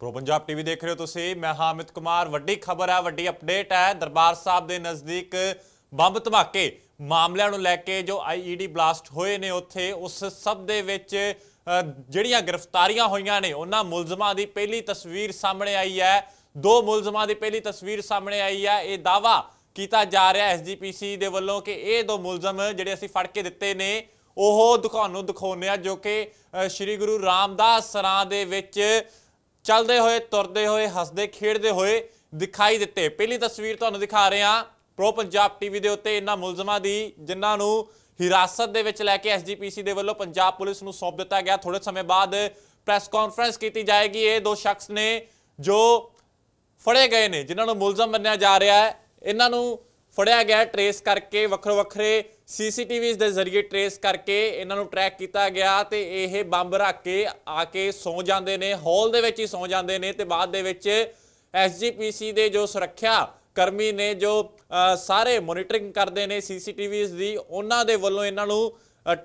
pro Punjab TV ਦੇਖ ਰਹੇ ਹੋ ਤੁਸੀਂ ਮੈਂ ਹਾਮਿਦ ਕੁਮਾਰ ਵੱਡੀ ਖਬਰ ਹੈ ਵੱਡੀ ਅਪਡੇਟ ਹੈ ਦਰਬਾਰ ਸਾਹਿਬ ਦੇ ਨਜ਼ਦੀਕ ਬੰਬ ਧਮਾਕੇ ਮਾਮਲਿਆਂ ਨੂੰ ਲੈ ਕੇ ਜੋ ਆਈਈਡੀ e ਬਲਾਸਟ ਹੋਏ ਨੇ ਉੱਥੇ ਉਸ ਸਭ ਦੇ ਵਿੱਚ ਜਿਹੜੀਆਂ ਗ੍ਰਿਫਤਾਰੀਆਂ ਹੋਈਆਂ ਨੇ ਉਹਨਾਂ ਮੁਲਜ਼ਮਾਂ ਦੀ ਪਹਿਲੀ ਤਸਵੀਰ ਸਾਹਮਣੇ ਆਈ ਹੈ ਦੋ ਮੁਲਜ਼ਮਾਂ ਦੀ ਪਹਿਲੀ ਤਸਵੀਰ ਸਾਹਮਣੇ ਆਈ ਹੈ ਇਹ ਦਾਵਾ ਕੀਤਾ ਜਾ ਰਿਹਾ ਐਸਜੀਪੀਸੀ ਦੇ ਵੱਲੋਂ ਕਿ ਇਹ ਦੋ ਮੁਲਜ਼ਮ ਜਿਹੜੇ ਅਸੀਂ ਫੜ ਕੇ ਦਿੱਤੇ ਨੇ ਉਹ ਤੁਹਾਨੂੰ ਦਿਖਾਉਣੇ ਆ ਜੋ ਕਿ ਸ੍ਰੀ ਗੁਰੂ ਰਾਮਦਾਸ ਸਰਾਂ ਦੇ ਵਿੱਚ ਚੱਲਦੇ ਹੋਏ ਤੁਰਦੇ ਹੋਏ ਹੱਸਦੇ ਖੇਡਦੇ ਹੋਏ ਦਿਖਾਈ ਦਿੱਤੇ ਪਹਿਲੀ ਤਸਵੀਰ ਤੁਹਾਨੂੰ ਦਿਖਾ ਰਹੇ ਹਾਂ ਪ੍ਰੋ ਪੰਜਾਬ ਟੀਵੀ ਦੇ ਉੱਤੇ ਇਹਨਾਂ ਮੁਲਜ਼ਮਾਂ ਦੀ ਜਿਨ੍ਹਾਂ ਨੂੰ ਹਿਰਾਸਤ ਦੇ ਵਿੱਚ ਲੈ ਕੇ ਐਸਜੀਪੀਸੀ ਦੇ ਵੱਲੋਂ ਪੰਜਾਬ ਪੁਲਿਸ ਨੂੰ ਸੌਂਪ ਦਿੱਤਾ ਗਿਆ ਥੋੜੇ ਸਮੇਂ ਬਾਅਦ ਪ੍ਰੈਸ ਕਾਨਫਰੰਸ ਕੀਤੀ ਜਾਏਗੀ ਇਹ ਦੋ ਸ਼ਖਸ ਨੇ ਜੋ ਫੜੇ ਗਏ ਨੇ ਜਿਨ੍ਹਾਂ ਨੂੰ ਮੁਲਜ਼ਮ ਮੰਨਿਆ ਜਾ ਰਿਹਾ ਹੈ ਇਹਨਾਂ ਨੂੰ ਫੜਿਆ ਗਿਆ ਟਰੇਸ ਕਰਕੇ ਵੱਖਰੇ ਵੱਖਰੇ ਸੀਸੀਟੀਵੀਜ਼ ਦੇ ਜ਼ਰੀਏ ਟਰੇਸ ਕਰਕੇ ਇਹਨਾਂ ਨੂੰ ਟਰੈਕ ਕੀਤਾ ਗਿਆ ਤੇ ਇਹ ਬੰਬ ਰੱਖ ਕੇ ਆ ਕੇ ਸੌ ਜਾਂਦੇ ਨੇ ਹਾਲ ਦੇ ਵਿੱਚ ਹੀ ਸੌ ਜਾਂਦੇ ਨੇ ਤੇ ਬਾਅਦ ਦੇ ਵਿੱਚ ਐਸਜੀਪੀਸੀ ਦੇ ਜੋ ਸੁਰੱਖਿਆ ਕਰਮੀ ਨੇ ਜੋ ਸਾਰੇ ਮੋਨੀਟਰਿੰਗ ਕਰਦੇ ਨੇ ਸੀਸੀਟੀਵੀਜ਼ ਦੀ ਉਹਨਾਂ ਦੇ ਵੱਲੋਂ ਇਹਨਾਂ ਨੂੰ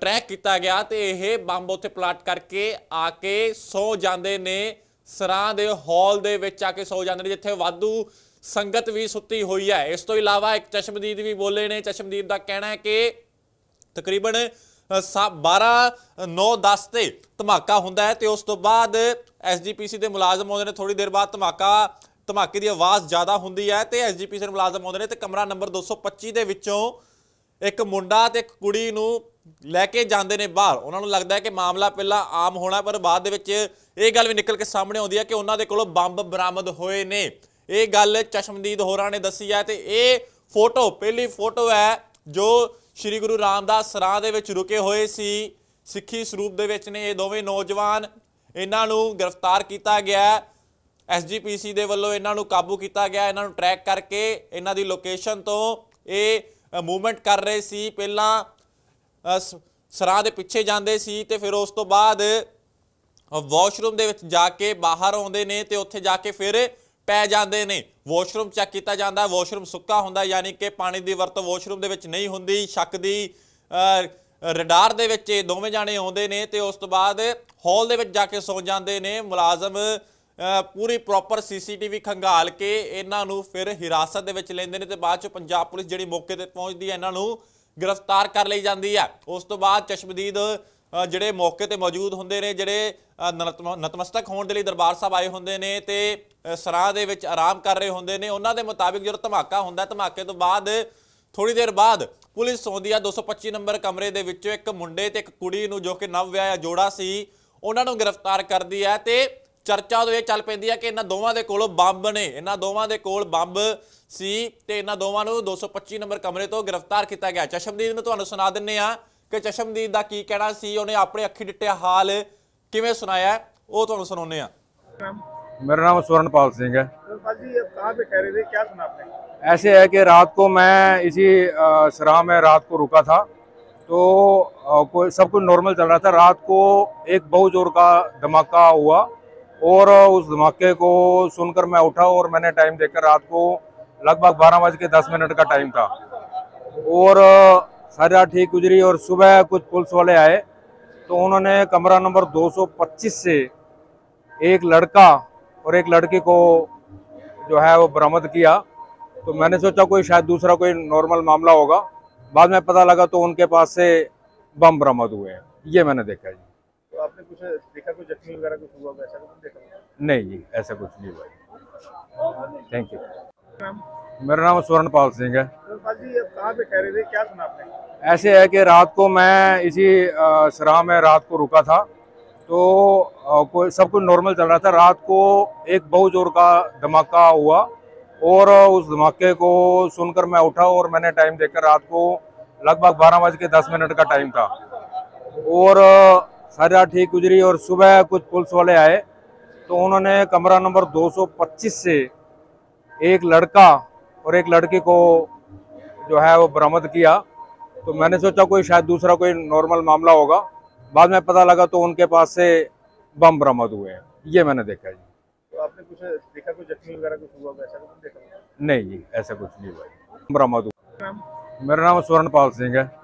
ਟਰੈਕ ਕੀਤਾ ਗਿਆ ਤੇ ਇਹ ਬੰਬ ਉੱਥੇ ਪਲਾਟ ਕਰਕੇ ਆ ਕੇ ਸੌ ਜਾਂਦੇ ਨੇ ਸਰਾਂ ਦੇ ਹਾਲ ਦੇ ਵਿੱਚ ਆ ਕੇ ਸੌ ਜਾਂਦੇ ਨੇ ਜਿੱਥੇ ਵਾਧੂ ਸੰਗਤ ਵੀ ਸੁੱਤੀ ਹੋਈ ਹੈ ਇਸ ਤੋਂ ਇਲਾਵਾ ਇੱਕ ਚਸ਼ਮਦੀਦ ਵੀ ਬੋਲੇ ਨੇ ਚਸ਼ਮਦੀਦ ਦਾ ਕਹਿਣਾ ਹੈ ਕਿ ਤਕਰੀਬਨ 12 9 10 ਤੇ ਧਮਾਕਾ ਹੁੰਦਾ ਹੈ ਤੇ ਉਸ ਤੋਂ ਬਾਅਦ ਐਸਜੀਪੀਸੀ ਦੇ ਮੁਲਾਜ਼ਮ ਆਉਂਦੇ ਨੇ ਥੋੜੀ ਦੇਰ ਬਾਅਦ ਧਮਾਕਾ ਧਮਾਕੇ ਦੀ ਆਵਾਜ਼ ਜ਼ਿਆਦਾ ਹੁੰਦੀ ਹੈ ਤੇ ਐਸਜੀਪੀਸੀ ਦੇ ਮੁਲਾਜ਼ਮ ਆਉਂਦੇ ਨੇ ਤੇ ਕਮਰਾ ਨੰਬਰ 225 ਦੇ ਵਿੱਚੋਂ ਇੱਕ ਮੁੰਡਾ ਤੇ ਇੱਕ ਕੁੜੀ ਨੂੰ ਲੈ ਕੇ ਜਾਂਦੇ ਨੇ ਬਾਹਰ ਉਹਨਾਂ ਨੂੰ ਲੱਗਦਾ ਹੈ ਕਿ ਮਾਮਲਾ ਪਹਿਲਾਂ ਆਮ ਹੋਣਾ ਪਰ ਬਾਅਦ ਦੇ ਵਿੱਚ ਇਹ ਗੱਲ ਵੀ ਨਿਕਲ ਕੇ ਸਾਹਮਣੇ ਆਉਂਦੀ ਹੈ ਕਿ ਉਹਨਾਂ ਦੇ ਕੋਲੋਂ ਬੰਬ ਬਰਾਮਦ ਹੋਏ ਨੇ ਇਹ ਗੱਲ ਚਸ਼ਮਦੀਦ ਹੋਰਾਂ ਨੇ ਦੱਸੀ ਹੈ ਤੇ ਇਹ ਫੋਟੋ ਪਹਿਲੀ ਫੋਟੋ ਹੈ ਜੋ ਸ੍ਰੀ ਗੁਰੂ ਰਾਮਦਾਸ ਸਰਾਂ ਦੇ ਵਿੱਚ ਰੁਕੇ ਹੋਏ ਸੀ ਸਿੱਖੀ ਸਰੂਪ ਦੇ ਵਿੱਚ ਨੇ ਇਹ ਦੋਵੇਂ ਨੌਜਵਾਨ ਇਹਨਾਂ ਨੂੰ ਗ੍ਰਿਫਤਾਰ ਕੀਤਾ ਗਿਆ ਐਸਜੀਪੀਸੀ ਦੇ ਵੱਲੋਂ ਇਹਨਾਂ ਨੂੰ ਕਾਬੂ ਕੀਤਾ ਗਿਆ ਇਹਨਾਂ ਨੂੰ ਟਰੈਕ ਕਰਕੇ ਇਹਨਾਂ ਦੀ ਲੋਕੇਸ਼ਨ ਤੋਂ ਇਹ ਮੂਵਮੈਂਟ ਕਰ ਰਹੇ ਸੀ ਪਹਿਲਾਂ ਸਰਾਂ ਦੇ ਪਿੱਛੇ ਜਾਂਦੇ ਸੀ ਤੇ ਫਿਰ ਉਸ ਤੋਂ ਬਾਅਦ ਵਾਸ਼ਰੂਮ ਦੇ ਵਿੱਚ ਜਾ ਕੇ ਬਾਹਰ ਆਉਂਦੇ ਨੇ ਤੇ ਉੱਥੇ ਜਾ ਕੇ ਫਿਰ ਪੈ ਜਾਂਦੇ ਨੇ ਵਾਸ਼ਰੂਮ ਚੈੱਕ ਕੀਤਾ ਜਾਂਦਾ ਵਾਸ਼ਰੂਮ ਸੁੱਕਾ ਹੁੰਦਾ ਯਾਨੀ ਕਿ ਪਾਣੀ ਦੀ ਵਰਤੋਂ ਵਾਸ਼ਰੂਮ ਦੇ ਵਿੱਚ ਨਹੀਂ ਹੁੰਦੀ ਸ਼ੱਕ ਦੀ ਰਡਾਰ ਦੇ ਵਿੱਚ ਇਹ ਦੋਵੇਂ ਜਾਣੇ ਆਉਂਦੇ ਨੇ ਤੇ ਉਸ ਤੋਂ ਬਾਅਦ ਹਾਲ ਦੇ ਵਿੱਚ ਜਾ ਕੇ ਸੌ ਜਾਂਦੇ ਨੇ ਮੁਲਾਜ਼ਮ ਪੂਰੀ ਪ੍ਰੋਪਰ ਸੀਸੀਟੀਵੀ ਖੰਗਾਲ ਕੇ ਇਹਨਾਂ ਨੂੰ ਫਿਰ ਹਿਰਾਸਤ ਦੇ ਵਿੱਚ ਲੈਂਦੇ ਨੇ ਤੇ ਬਾਅਦ ਚ ਪੰਜਾਬ ਪੁਲਿਸ ਜਿਹੜੀ ਮੌਕੇ ਤੇ ਪਹੁੰਚਦੀ ਹੈ ਇਹਨਾਂ ਨੂੰ ਗ੍ਰਿਫਤਾਰ ਕਰ ਲਈ ਜਾਂਦੀ ਹੈ ਉਸ ਤੋਂ ਬਾਅਦ ਚਸ਼ਮਦੀਦ ਜਿਹੜੇ ਮੌਕੇ ਤੇ ਮੌਜੂਦ ਹੁੰਦੇ ਨੇ ਜਿਹੜੇ ਨਤਮਸਤਕ ਹੋਣ ਦੇ ਲਈ ਦਰਬਾਰ ਸਾਹਿਬ ਆਏ ਹੁੰਦੇ ਨੇ ਤੇ ਸਰਾਂ ਦੇ ਵਿੱਚ ਆਰਾਮ ਕਰ ਰਹੇ ਹੁੰਦੇ ਨੇ ਉਹਨਾਂ ਦੇ ਮੁਤਾਬਿਕ ਜਦੋਂ ਧਮਾਕਾ ਹੁੰਦਾ ਧਮਾਕੇ ਤੋਂ ਬਾਅਦ ਥੋੜੀ ਦੇਰ ਬਾਅਦ ਪੁਲਿਸ ਆਉਂਦੀ ਆ 225 ਨੰਬਰ ਕਮਰੇ ਦੇ ਵਿੱਚੋਂ ਇੱਕ ਮੁੰਡੇ ਤੇ ਇੱਕ ਕੁੜੀ ਨੂੰ ਜੋ ਕਿ ਨਵ ਵਿਆਹਿਆ ਜੋੜਾ ਸੀ ਉਹਨਾਂ ਨੂੰ ਗ੍ਰਿਫਤਾਰ ਕਰਦੀ ਹੈ ਤੇ ਚਰਚਾ ਉਹ ਇਹ ਚੱਲ ਪੈਂਦੀ ਹੈ ਕਿ ਇਹਨਾਂ ਦੋਵਾਂ ਦੇ ਕੋਲ ਬੰਬ ਨੇ ਇਹਨਾਂ ਦੋਵਾਂ ਦੇ ਕੋਲ ਬੰਬ ਸੀ ਤੇ ਇਹਨਾਂ ਦੋਵਾਂ ਨੂੰ 225 ਨੰਬਰ ਕਮਰੇ ਤੋਂ ਗ੍ਰਿਫਤਾਰ ਕੀਤਾ ਗਿਆ ਚਸ਼ਮਦੀਦ ਨੂੰ ਤੁਹਾਨੂੰ ਸੁਣਾ ਦਿੰਨੇ ਆ ਕਿ ਚਸ਼ਮਦੀਦ ਦਾ ਕੀ ਕਹਿਣਾ ਸੀ ਉਹਨੇ ਆਪਣੇ ਅੱਖੀ ਡਿੱਟਿਆ ਹਾਲ ਕਿਵੇਂ ਸੁਣਾਇਆ ਉਹ ਤੁਹਾਨੂੰ ਸੁਣਾਉਨੇ ਆ मेरा नाम स्वर्णपाल सिंह है ऐसे है कि रात को मैं इसी सराह में रात को रुका था तो कोई सब कुछ नॉर्मल चल रहा था रात को एक बहुत जोर का धमाका हुआ और उस धमाके को सुनकर मैं उठा और मैंने टाइम देखकर रात को लगभग बारह बज के दस मिनट का टाइम था और सारी रात ठीक गुजरी और सुबह कुछ पुलिस वाले आए तो उन्होंने कमरा नंबर 225 से एक लड़का और एक लड़की को जो है वो बरामद किया तो मैंने सोचा कोई शायद दूसरा कोई नॉर्मल मामला होगा बाद में पता लगा तो उनके पास से बम बरामद हुए हैं ये मैंने देखा जी तो आपने कुछ देखा कुछ जख्मी वगैरह कुछ हुआ ऐसा कुछ देखा नहीं जी ऐसा कुछ नहीं हुआ थैंक यू मेरा नाम स्वर्णपाल सिंह है ऐसे है कि रात को मैं इसी सराह में रात को रुका था तो कोई सब कुछ नॉर्मल चल रहा था रात को एक बहुत जोर का धमाका हुआ और उस धमाके को सुनकर मैं उठा और मैंने टाइम देखकर रात को लगभग बारह बज के दस मिनट का टाइम था और सारी रात ठीक गुजरी और सुबह कुछ पुलिस वाले आए तो उन्होंने कमरा नंबर 225 से एक लड़का और एक लड़की को जो है वो बरामद किया तो मैंने सोचा कोई शायद दूसरा कोई नॉर्मल मामला होगा बाद में पता लगा तो उनके पास से बम बरामद हुए हैं ये मैंने देखा जी तो आपने कुछ देखा कुछ जख्मी वगैरह कुछ हुआ ऐसा कुछ देखा नहीं जी ऐसा कुछ नहीं हुआ बरामद हुआ मेरा नाम स्वर्ण पाल सिंह है